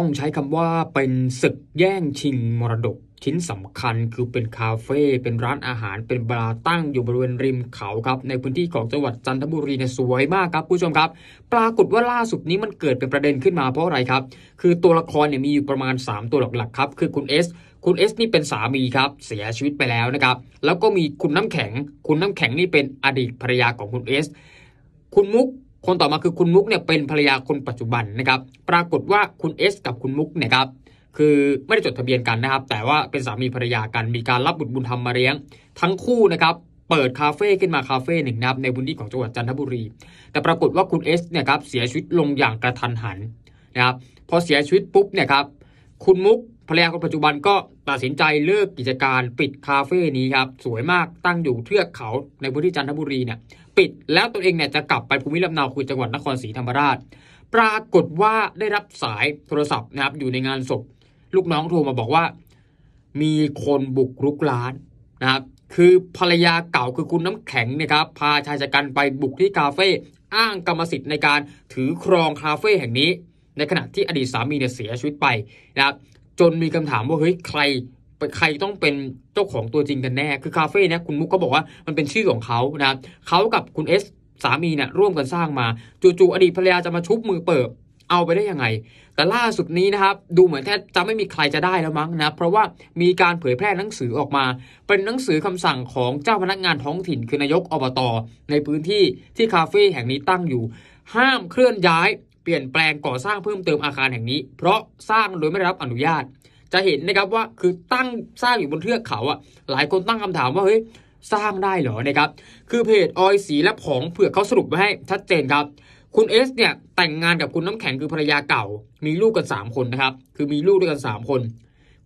ต้องใช้คำว่าเป็นศึกแย่งชิงมรดกชิ้นสำคัญคือเป็นคาเฟ่เป็นร้านอาหาร เป็นบาร์ตั้งอยู่บริเวณริมเขาครับ ในพื้นที่ของจังหวัดจันทบุรีเนี่ยสวยมากครับ ผู้ชมครับ ปรากฏว่าล่าสุดนี้มันเกิดเป็นประเด็นขึ้นมาเพราะอะไรครับ คือตัวละครเนี่ยมีอยู่ประมาณ 3 ตัวหลักๆครับ คือคุณเอสคุณเอสนี่เป็นสามีครับ เสียชีวิตไปแล้วนะครับแล้วก็มีคุณน้ำแข็ง คุณน้ำแข็งนี่เป็นอดีตภรรยาของคุณเอส คุณมุกคนต่อมาคือคุณมุกเนี่ยเป็นภรรยาคนปัจจุบันนะครับปรากฏว่าคุณเอสกับคุณมุกเนี่ยครับคือไม่ได้จดทะเบียนกันนะครับแต่ว่าเป็นสามีภรรยากันมีการรับบุตรบุญธรรมมาเลี้ยงทั้งคู่นะครับเปิดคาเฟ่ขึ้นมาคาเฟ่หนึ่งนับในบุญที่ของจังหวัดจันทบุรีแต่ปรากฏว่าคุณเอสเนี่ยครับเสียชีวิตลงอย่างกระทันหันนะครับพอเสียชีวิตปุ๊บเนี่ยครับคุณมุกภรรยาคนปัจจุบันก็ตัดสินใจเลิกกิจการปิดคาเฟ่นี้ครับสวยมากตั้งอยู่เทือกเขาในพื้นที่จันทบุรีเนี่ยปิดแล้วตนเองเนี่ยจะกลับไปภูมิลำเนาคือจังหวัดนครศรีธรรมราช ปรากฏว่าได้รับสายโทรศัพท์นะครับอยู่ในงานศพลูกน้องโทรมาบอกว่า มีคนบุกรุกร้านนะครับคือภรรยาเก่าคือคุณน้ำแข็งนะครับ พาชายชะกันไปบุกที่คาเฟ่อ้างกรรมสิทธิ์ในการถือครองคาเฟ่แห่งนี้ ในขณะที่อดีตสามีเนี่ยเสียชีวิตไปนะครับจนมีคำถามว่าเฮ้ยใครใครต้องเป็นเจ้าของตัวจริงกันแน่ คือคาเฟ่เนี่ยคุณมุกก็บอกว่ามันเป็นชื่อของเขานะครับเขากับคุณเอสสามีเนี่ยร่วมกันสร้างมาจู่ๆอดีตภรรยาจะมาชุบมือเปิบเอาไปได้ยังไง แต่ล่าสุดนี้นะครับ ดูเหมือนแทบจะไม่มีใครจะได้แล้วมั้งนะ เพราะว่ามีการเผยแพร่หนังสือออกมา เป็นหนังสือคำสั่งของเจ้าพนักงานท้องถิ่น คือนายกอบตอในพื้นที่ที่คาเฟ่แห่งนี้ตั้งอยู่ ห้ามเคลื่อนย้ายเปลี่ยนแปลงก่อสร้างเพิ่มเติมอาคารแห่งนี้ เพราะสร้างโดยไม่ได้รับอนุญาต จะเห็นนะครับว่าคือตั้งสร้างอยู่บนเทือกเขาอ่ะ หลายคนตั้งคำถามว่าเฮ้ยสร้างได้เหรอนะครับ คือเพจออยสีและผองเผื่อเขาสรุปไว้ให้ชัดเจนครับ คุณเอสเนี่ยแต่งงานกับคุณน้ำแข็งคือภรรยาเก่า มีลูกกัน 3 คนนะครับ คือมีลูกด้วยกัน 3 คน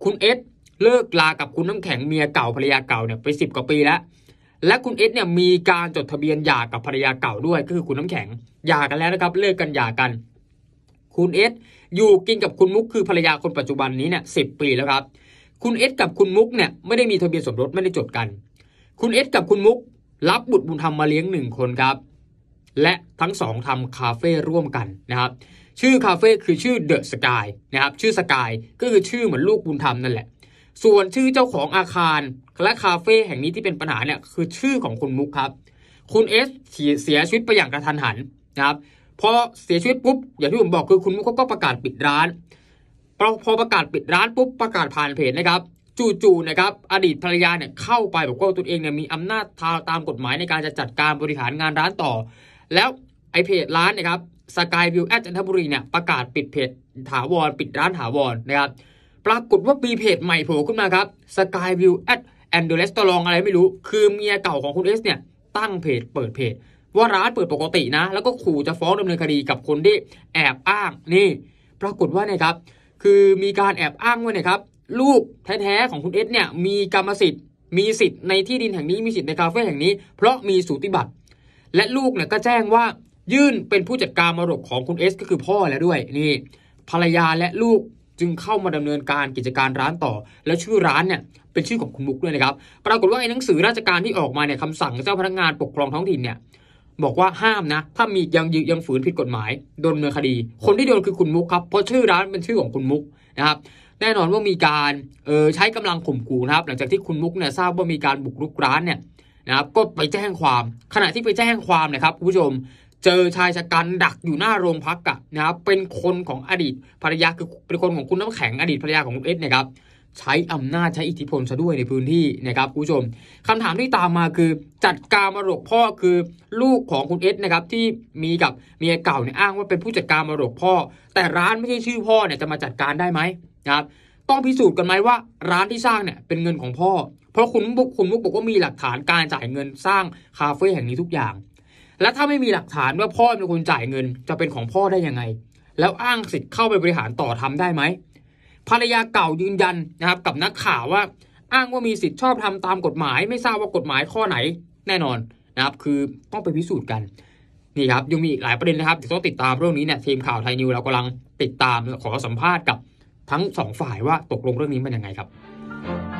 คุณเอสเลิกลากับคุณน้ำแข็งเมียเก่าภรรยาเก่าเนี่ยไป 10 กว่าปี แล้ว และคุณเอสเนี่ยมีการจดทะเบียนหย่ากับภรรยาเก่าด้วยก็คือคุณน้ำแข็งหย่ากันแล้วนะครับเลิกกันหย่ากันคุณเอสอยู่กินกับคุณมุกคือภรรยาคนปัจจุบันนี้เนี่ยสิปีแล้วครับ คุณเอสกับคุณมุกเนี่ยไม่ได้มีทะเบียนสมรสไม่ได้จดกัน คุณเอสกับคุณมุก รับบุตรบุญธรรมมาเลี้ยงหนึ่งคนครับ และทั้งสองทำคาเฟ่ร่วมกันนะครับชื่อคาเฟ่คือชื่อเดอะสกายนะครับชื่อสกายก็คือชื่อเหมือนลูกบุญธรรมนั่นแหละ ส่วนชื่อเจ้าของอาคารและคาเฟ่แห่งนี้ที่เป็นปัญหาเนี่ยคือชื่อของคุณมุกครับคุณเอสเสียชีวิตไปอย่างกระทันหันนะครับพอเสียชีวิตปุ๊บ อย่างที่ผมบอกคือคุณมุกก็ประกาศปิดร้านพอประกาศปิดร้านปุ๊บ ประกาศผ่านเพจนะครับ จู่ๆนะครับอดีตภรรยาเนี่ยเข้าไป บอกว่าตัวเองเนี่ยมีอำนาจทาตามกฎหมายในการจะจัดการบริหารงานร้านต่อ แล้วไอเพจร้านนะครับสกายวิวแอดจันทบุรีเนี่ยประกาศปิดเพจถาวรปิดร้านถาวรนะครับปรากฏว่ามีเพจใหม่โผล่ขึ้นมาครับสกายวิวแอดแอนเดอร์เลสตอลองอะไรไม่รู้คือเมียเก่าของคุณเอสเนี่ยตั้งเพจเปิดเพจว่าร้านเปิดปกตินะ แล้วก็ขู่จะฟ้องดำเนินคดีกับคนที่แอบอ้างนี่ ปรากฏว่าเนี่ยครับ คือมีการแอบอ้างว่าเนี่ยครับ ลูกแท้ๆของคุณเอสเนี่ยมีกรรมสิทธิ์ มีสิทธิ์ในที่ดินแห่งนี้ มีสิทธิ์ในคาเฟ่แห่งนี้ เพราะมีสูติบัตร และลูกเนี่ยก็แจ้งว่ายื่นเป็นผู้จัดการมรดกของคุณเอสก็คือพ่อแล้วด้วย นี่ ภรรยาและลูกจึงเข้ามาดำเนินการกิจการร้านต่อ แล้วชื่อร้านเนี่ยเป็นชื่อของคุณมุกด้วยนะครับ ปรากฏว่าไอ้หนังสือราชการที่ออกมาเนี่ยคำสั่งเจ้าพนักงานปกครองท้องถิ่นเนี่ยบอกว่าห้ามนะถ้ามียังยยังฝืนผิดกฎหมายโดนเืองคดี คนที่โดนคือคุณมุกครับเพราะชื่อร้านเป็นชื่อของคุณมุกนะครับ แน่นอนว่ามีการเออใช้กำลังข่มขู่นะครับ หลังจากที่คุณมุกเนี่ยทราบว่ามีการบุกรุกร้านเนี่ยนะครับก็ไปแจ้งความ ขณะที่ไปแจ้งความนะครับคุณผู้ชมเจอชายชะกันดักอยู่หน้าโรงพักอะนะครับเป็นคนของอดีตภรรยาคือเป็นคนของคุณน้ำแข็งอดีตภรรยาของคุณเอสนะครับใช้อำนาจใช้อิทธิพลซะด้วยในพื้นที่นะครับผู้ชมคำถามที่ตามมาคือ จัดการมรดกพ่อคือลูกของคุณเอสนะครับที่มีกับเมียเก่าเนี่ยอ้างว่าเป็นผู้จัดการมรดกพ่อ แต่ร้านไม่ใช่ชื่อพ่อเนี่ยจะมาจัดการได้ไหมนะครับต้องพิสูจน์กันไหมว่า ร้านที่สร้างเนี่ยเป็นเงินของพ่อ เพราะคุณบุกคุณมุกบอกว่ามีหลักฐานการจ่ายเงินสร้างคาเฟ่แห่งนี้ทุกอย่าง และถ้าไม่มีหลักฐานว่าพ่อเป็นคนจ่ายเงินจะเป็นของพ่อได้ยังไง แล้วอ้างสิทธิ์เข้าไปบริหารต่อทำได้ไหมภรรยาเก่ายืนยันนะครับ กับนักข่าวว่า อ้างว่ามีสิทธิ์ชอบทำตามกฎหมายไม่ทราบว่ากฎหมายข้อไหนแน่นอนนะครับ คือต้องไปพิสูจน์กันนี่ครับ ยังมีอีกหลายประเด็นนะครับเีต้องติดตามเรื่องนี้เนี่ยทีมข่าวไทยนิวเรากำลังติดตามขอสัมภาษณ์กับทั้งสองฝ่ายว่าตกลงเรื่องนี้เป็นยังไงครับ